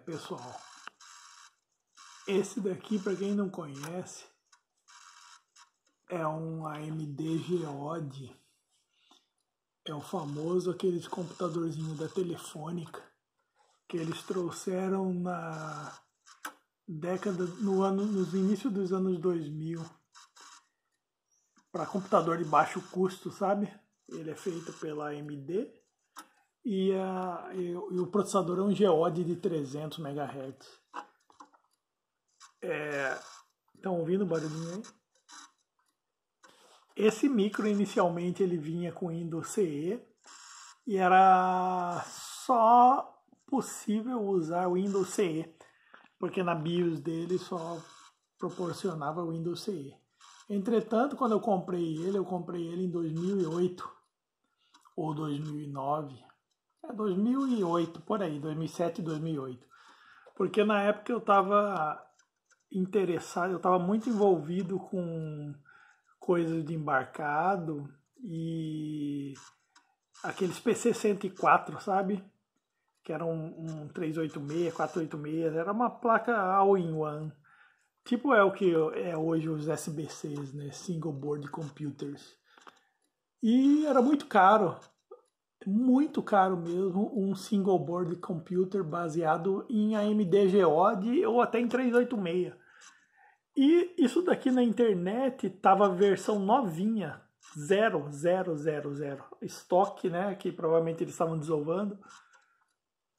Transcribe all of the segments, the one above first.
pessoal, esse daqui, para quem não conhece, é um AMD Geode. É o famoso aqueles computadorzinho da Telefônica que eles trouxeram na década no ano nos inícios dos anos 2000 para computador de baixo custo, sabe? Ele é feito pela AMD e, a, e, o processador é um Geode de 300 MHz. Estão é, ouvindo o barulhinho aí? Esse micro inicialmente ele vinha com Windows CE e era só possível usar o Windows CE, porque na BIOS dele só proporcionava o Windows CE. Entretanto, quando eu comprei ele, eu comprei ele em 2008 ou 2009, 2008, por aí, 2007, 2008. Porque na época eu estava interessado, eu estava muito envolvido com coisas de embarcado e aqueles PC 104, sabe? Que era um, um 386, 486, era uma placa all-in-one. Tipo é o que é hoje os SBCs, né? Single Board Computers. E era muito caro muito caro mesmo um single board computer baseado em AMD Geode ou até em 386. E isso daqui na internet tava versão novinha, zero estoque, né, que provavelmente eles estavam desovando,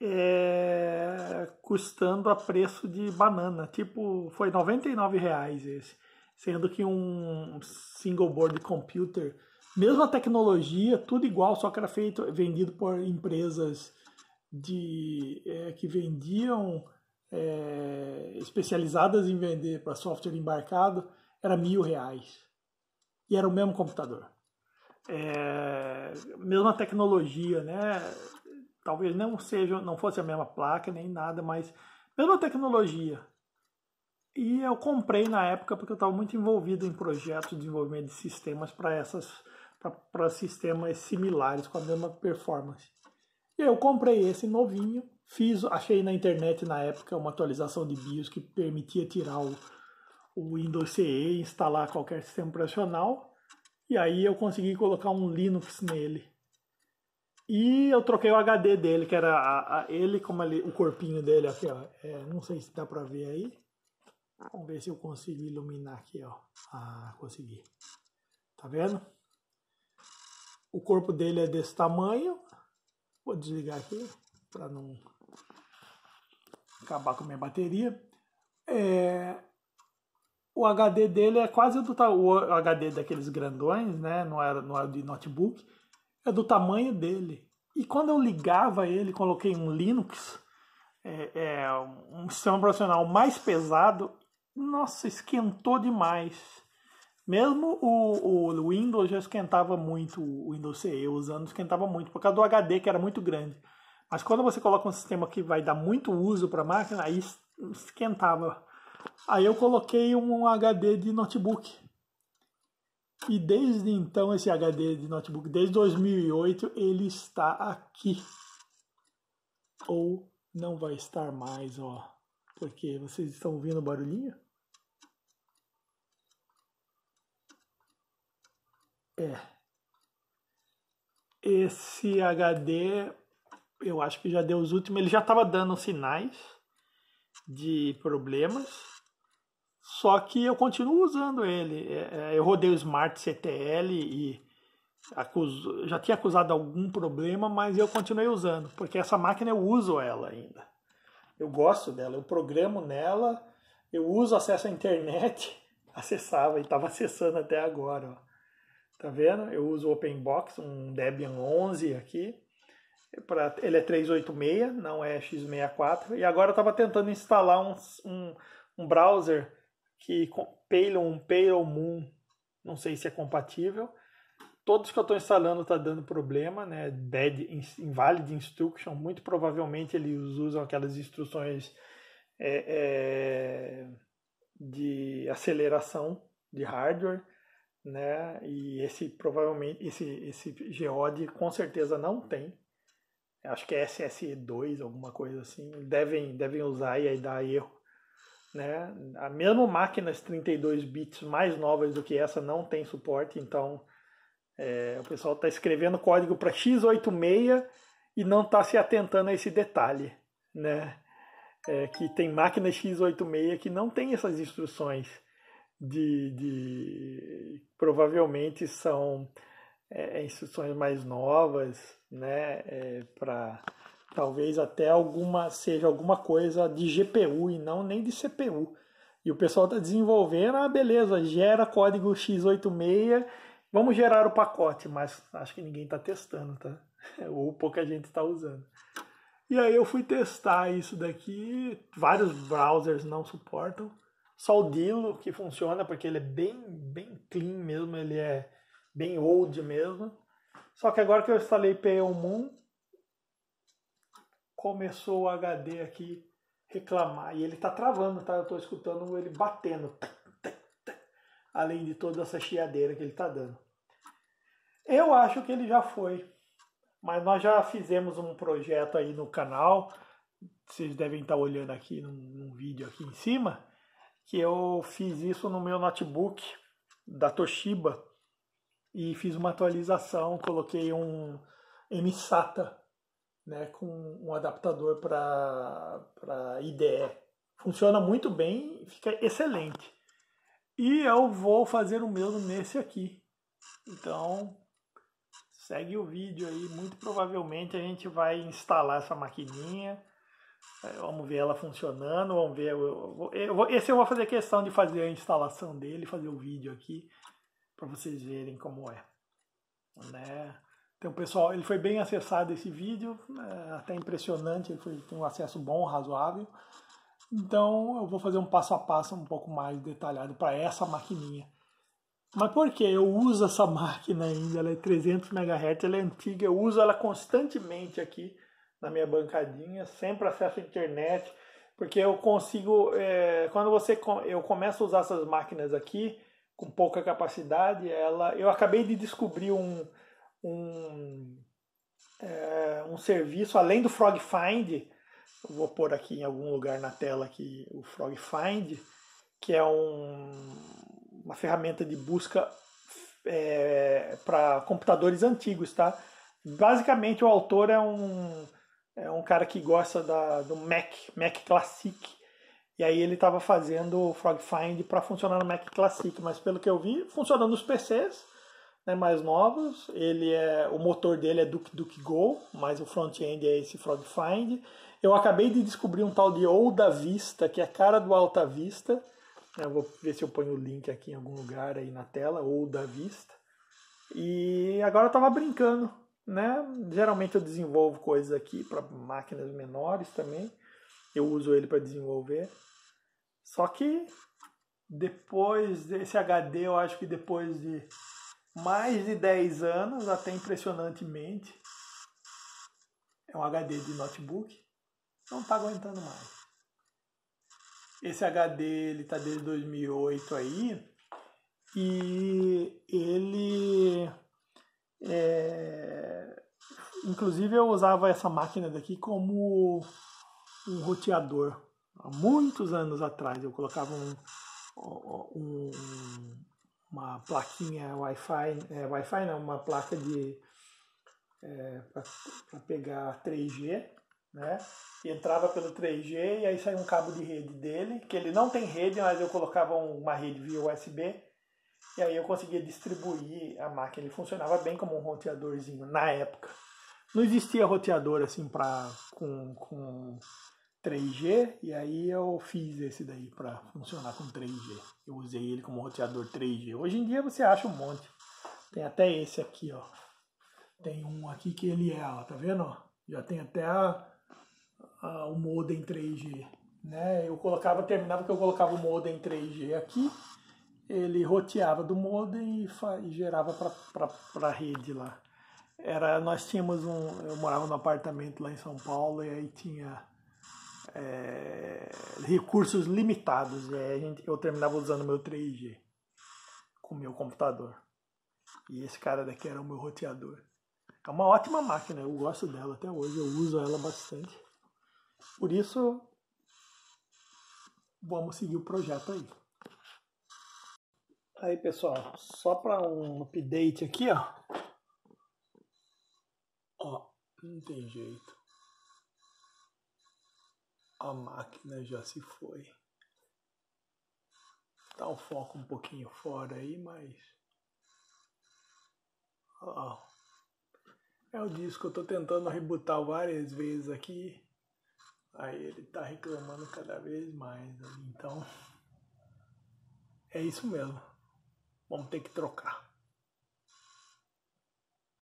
é, custando a preço de banana, tipo, foi 99 reais esse, sendo que um single board computer mesma tecnologia, tudo igual, só que era feito, vendido por empresas de é, que vendiam é, especializadas em vender para software embarcado, era mil reais. E era o mesmo computador. É, mesma tecnologia, né? Talvez não seja, não fosse a mesma placa nem nada, mas mesma tecnologia. E eu comprei na época porque eu estava muito envolvido em projetos de desenvolvimento de sistemas para essas para sistemas similares com a mesma performance. E eu comprei esse novinho, fiz, achei na internet na época uma atualização de BIOS que permitia tirar o, o Windows CE e instalar qualquer sistema operacional. E aí eu consegui colocar um Linux nele. E eu troquei o HD dele, que era a, a, ele, como ele, o corpinho dele aqui, ó. É, não sei se dá para ver aí. Vamos ver se eu consigo iluminar aqui, ó. Ah, consegui. Tá vendo? O corpo dele é desse tamanho. Vou desligar aqui para não acabar com a minha bateria. É... O HD dele é quase do o HD daqueles grandões, né? Não era, não era de notebook. É do tamanho dele. E quando eu ligava ele, coloquei um Linux, é, é um sistema operacional mais pesado. Nossa, esquentou demais. Mesmo o, o Windows já esquentava muito, o Windows CE usando esquentava muito, por causa do HD que era muito grande. Mas quando você coloca um sistema que vai dar muito uso para a máquina, aí esquentava. Aí eu coloquei um HD de notebook. E desde então, esse HD de notebook, desde 2008, ele está aqui. Ou não vai estar mais, ó. Porque vocês estão ouvindo o barulhinho? É. Esse HD, eu acho que já deu os últimos. Ele já estava dando sinais de problemas. Só que eu continuo usando ele. É, é, eu rodei o Smart CTL e acuso, já tinha acusado algum problema, mas eu continuei usando, porque essa máquina eu uso ela ainda. Eu gosto dela, eu programo nela, eu uso acesso à internet, acessava e estava acessando até agora. Ó. Tá vendo? Eu uso o OpenBox, um Debian 11 aqui. Pra, ele é 386, não é x64. E agora eu estava tentando instalar um, um, um browser que Pale Paylon, Pale Moon, não sei se é compatível. Todos que eu estou instalando está dando problema, né? bad invalid instruction. Muito provavelmente eles usam aquelas instruções é, é, de aceleração de hardware né? E esse provavelmente esse esse geode com certeza não tem. Acho que é SSE2, alguma coisa assim. Devem devem usar e aí dá erro, né? A mesmo máquinas 32 bits mais novas do que essa não tem suporte, então é, o pessoal está escrevendo código para x86 e não está se atentando a esse detalhe, né? É, que tem máquina x86 que não tem essas instruções de, de provavelmente são é, é, instruções mais novas, né, é, para talvez até alguma seja alguma coisa de GPU e não nem de CPU. E o pessoal está desenvolvendo, ah, beleza, gera código x86, vamos gerar o pacote, mas acho que ninguém está testando, tá? Ou pouca gente está usando. E aí eu fui testar isso daqui, vários browsers não suportam. Só o Dilo que funciona, porque ele é bem, bem clean mesmo, ele é bem old mesmo. Só que agora que eu instalei PL Moon, começou o HD aqui reclamar. E ele tá travando, tá? Eu tô escutando ele batendo. Além de toda essa chiadeira que ele tá dando. Eu acho que ele já foi. Mas nós já fizemos um projeto aí no canal. Vocês devem estar tá olhando aqui num, num vídeo aqui em cima que eu fiz isso no meu notebook da Toshiba e fiz uma atualização, coloquei um MSATA né, com um adaptador para IDE. Funciona muito bem, fica excelente. E eu vou fazer o mesmo nesse aqui. Então, segue o vídeo aí. Muito provavelmente a gente vai instalar essa maquininha é, vamos ver ela funcionando, vamos ver. Eu, eu, eu, esse eu vou fazer questão de fazer a instalação dele, fazer o vídeo aqui, para vocês verem como é. Né? Então, pessoal, ele foi bem acessado esse vídeo, é até impressionante, ele foi, tem um acesso bom, razoável. Então, eu vou fazer um passo a passo um pouco mais detalhado para essa maquininha. Mas por que eu uso essa máquina ainda? Ela é 300 MHz, ela é antiga, eu uso ela constantemente aqui na minha bancadinha, sempre acesso à internet, porque eu consigo, é, quando você eu começo a usar essas máquinas aqui com pouca capacidade, ela, eu acabei de descobrir um um, é, um serviço além do Frog Find, vou pôr aqui em algum lugar na tela aqui o Frog Find, que é um, uma ferramenta de busca é, para computadores antigos, tá? Basicamente o autor é um é um cara que gosta da, do Mac, Mac Classic. E aí ele estava fazendo o Frog Find para funcionar no Mac Classic, mas pelo que eu vi, funciona nos PCs né, mais novos. Ele é o motor dele é Duke Duke Go, mas o front-end é esse Frog Find. Eu acabei de descobrir um tal de Olda Vista, que é a cara do Alta Vista. Eu vou ver se eu ponho o link aqui em algum lugar aí na tela, Olda Vista. E agora eu brincando né? Geralmente eu desenvolvo coisas aqui para máquinas menores também. Eu uso ele para desenvolver. Só que depois desse HD, eu acho que depois de mais de 10 anos, até impressionantemente, é um HD de notebook, não está aguentando mais. Esse HD ele está desde 2008 aí e ele é, Inclusive eu usava essa máquina daqui como um roteador. Há muitos anos atrás eu colocava um, um, uma plaquinha Wi-Fi, é, Wi-Fi não, uma placa de é, para pegar 3G, né? E entrava pelo 3G e aí saía um cabo de rede dele, que ele não tem rede, mas eu colocava uma rede via USB e aí eu conseguia distribuir a máquina. Ele funcionava bem como um roteadorzinho na época não existia roteador assim para com, com 3G e aí eu fiz esse daí para funcionar com 3G. Eu usei ele como roteador 3G. Hoje em dia você acha um monte. Tem até esse aqui, ó. Tem um aqui que ele é, ó, tá vendo? Ó? Já tem até a, a, o modem 3G, né? Eu colocava, terminava que eu colocava o modem 3G aqui, ele roteava do modem e, e gerava para rede lá era nós tínhamos um eu morava num apartamento lá em São Paulo e aí tinha é, recursos limitados e aí gente, eu terminava usando meu 3G com meu computador e esse cara daqui era o meu roteador é uma ótima máquina eu gosto dela até hoje eu uso ela bastante por isso vamos seguir o projeto aí aí pessoal só para um update aqui ó Ó, oh, não tem jeito. A máquina já se foi. Tá o foco um pouquinho fora aí, mas. Ó. Oh. É o disco, eu tô tentando rebutar várias vezes aqui. Aí ele tá reclamando cada vez mais. Então. É isso mesmo. Vamos ter que trocar.